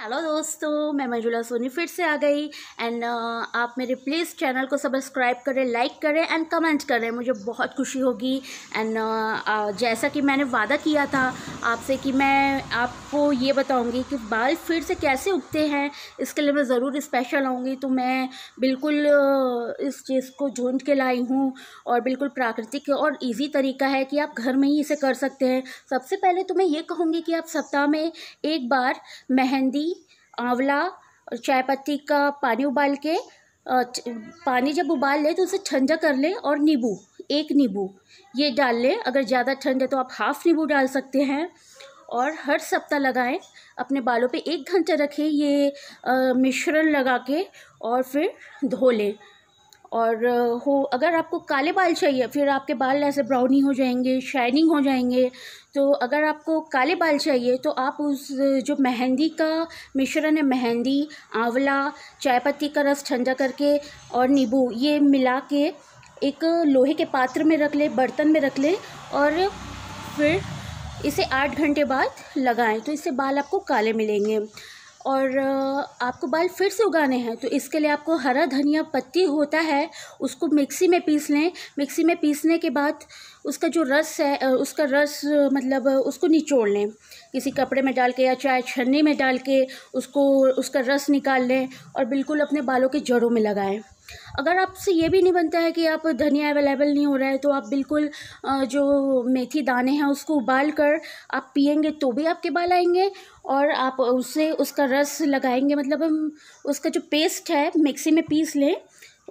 hello दोस्तों मैं मंजुला सोनी फिर से आ गई एंड uh, आप मेरे प्लीज़ चैनल को सब्सक्राइब करें लाइक करें एंड कमेंट करें मुझे बहुत खुशी होगी एंड uh, uh, जैसा कि मैंने वादा किया था आपसे कि मैं आपको ये बताऊंगी कि बाल फिर से कैसे उगते हैं इसके लिए मैं ज़रूर स्पेशल आऊँगी तो मैं बिल्कुल uh, इस चीज़ को झूंढ के लाई हूँ और बिल्कुल प्राकृतिक और ईजी तरीका है कि आप घर में ही इसे कर सकते हैं सबसे पहले तो मैं ये कहूँगी कि आप सप्ताह में एक बार मेहंदी पत्ती आंवला और चाय पत्ती का पानी उबाल के पानी जब उबाल ले तो उसे ठंडा कर लें और नींबू एक नींबू ये डाल लें अगर ज़्यादा ठंड है तो आप हाफ़ नींबू डाल सकते हैं और हर सप्ताह लगाएं अपने बालों पे एक घंटा रखें ये मिश्रण लगा के और फिर धो लें और हो अगर आपको काले बाल चाहिए फिर आपके बाल ऐसे ब्राउनी हो जाएंगे शाइनिंग हो जाएंगे तो अगर आपको काले बाल चाहिए तो आप उस जो मेहंदी का मिश्रण है मेहंदी आंवला चाय पत्ती का रस ठंडा करके और नींबू ये मिला के एक लोहे के पात्र में रख लें बर्तन में रख लें और फिर इसे आठ घंटे बाद लगाएं तो इससे बाल आपको काले मिलेंगे और आपको बाल फिर से उगाने हैं तो इसके लिए आपको हरा धनिया पत्ती होता है उसको मिक्सी में पीस लें मिक्सी में पीसने के बाद उसका जो रस है उसका रस मतलब उसको निचोड़ लें किसी कपड़े में डाल के या चाय छन्नी में डाल के उसको उसका रस निकाल लें और बिल्कुल अपने बालों के जड़ों में लगाएं अगर आपसे ये भी नहीं बनता है कि आप धनिया अवेलेबल नहीं हो रहा है तो आप बिल्कुल जो मेथी दाने हैं उसको उबाल कर आप पियेंगे तो भी आपके बाल आएंगे और आप उसे उसका रस लगाएंगे मतलब हम उसका जो पेस्ट है मिक्सी में पीस लें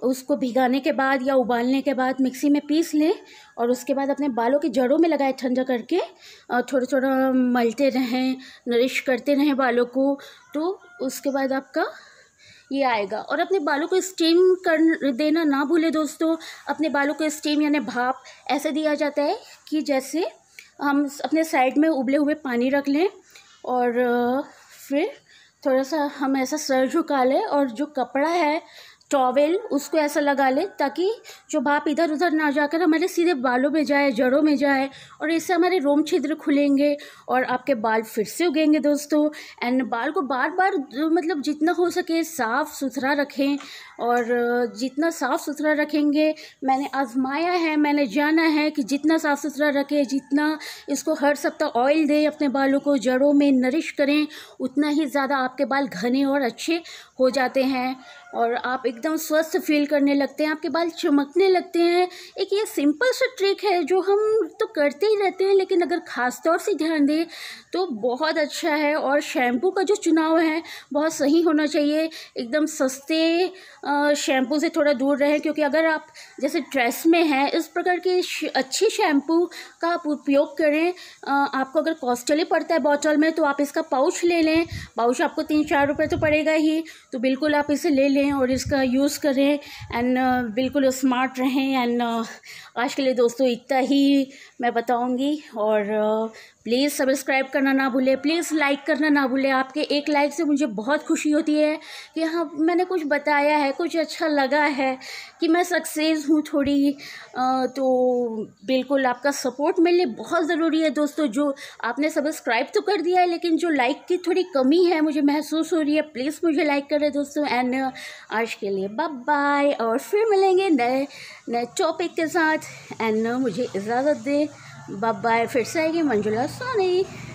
उसको भिगाने के बाद या उबालने के बाद मिक्सी में पीस लें और उसके बाद अपने बालों की जड़ों में लगाए ठंडा करके थोड़ा थोड़ा मलते रहें नरिश करते रहें बालों को तो उसके बाद आपका ये आएगा और अपने बालों को स्टीम कर देना ना भूले दोस्तों अपने बालों को स्टीम यानी भाप ऐसे दिया जाता है कि जैसे हम अपने साइड में उबले हुए पानी रख लें और फिर थोड़ा सा हम ऐसा सर झुका लें और जो कपड़ा है टॉवेल उसको ऐसा लगा ले ताकि जो भाप इधर उधर ना जाकर हमारे सीधे बालों में जाए जड़ों में जाए और इससे हमारे रोम छिद्र खुलेंगे और आपके बाल फिर से उगेंगे दोस्तों एंड बाल को बार बार मतलब जितना हो सके साफ़ सुथरा रखें और जितना साफ़ सुथरा रखेंगे मैंने आजमाया है मैंने जाना है कि जितना साफ़ सुथरा रखें जितना इसको हर सप्ताह ऑयल दें अपने बालों को जड़ों में नरिश करें उतना ही ज़्यादा आपके बाल घने और अच्छे हो जाते हैं और आप एक एकदम स्वस्थ फील करने लगते हैं आपके बाल चमकने लगते हैं एक ये सिंपल सा ट्रिक है जो हम तो करते ही रहते हैं लेकिन अगर ख़ास तौर से ध्यान दें तो बहुत अच्छा है और शैम्पू का जो चुनाव है बहुत सही होना चाहिए एकदम सस्ते शैम्पू से थोड़ा दूर रहें क्योंकि अगर आप जैसे ड्रेस में हैं इस प्रकार के अच्छे शैम्पू का आप उपयोग करें आपको अगर कॉस्टली पड़ता है बॉटल में तो आप इसका पाउच ले लें पाउच आपको तीन चार रुपये तो पड़ेगा ही तो बिल्कुल आप इसे ले लें और इसका यूज़ करें एंड uh, बिल्कुल स्मार्ट रहें एंड uh, आज के लिए दोस्तों इतना ही मैं बताऊंगी और uh, प्लीज़ सब्सक्राइब करना ना भूले प्लीज़ लाइक करना ना भूले आपके एक लाइक से मुझे बहुत खुशी होती है कि हाँ मैंने कुछ बताया है कुछ अच्छा लगा है कि मैं सक्सेस हूँ थोड़ी आ, तो बिल्कुल आपका सपोर्ट मिलने बहुत ज़रूरी है दोस्तों जो आपने सब्सक्राइब तो कर दिया है लेकिन जो लाइक की थोड़ी कमी है मुझे महसूस हो रही है प्लीज़ मुझे लाइक करें दोस्तों एंड आज के लिए बाय और फिर मिलेंगे नए नए टॉपिक के साथ एंड मुझे इजाज़त दें बाय फिर से आएगी मंजुला सोनी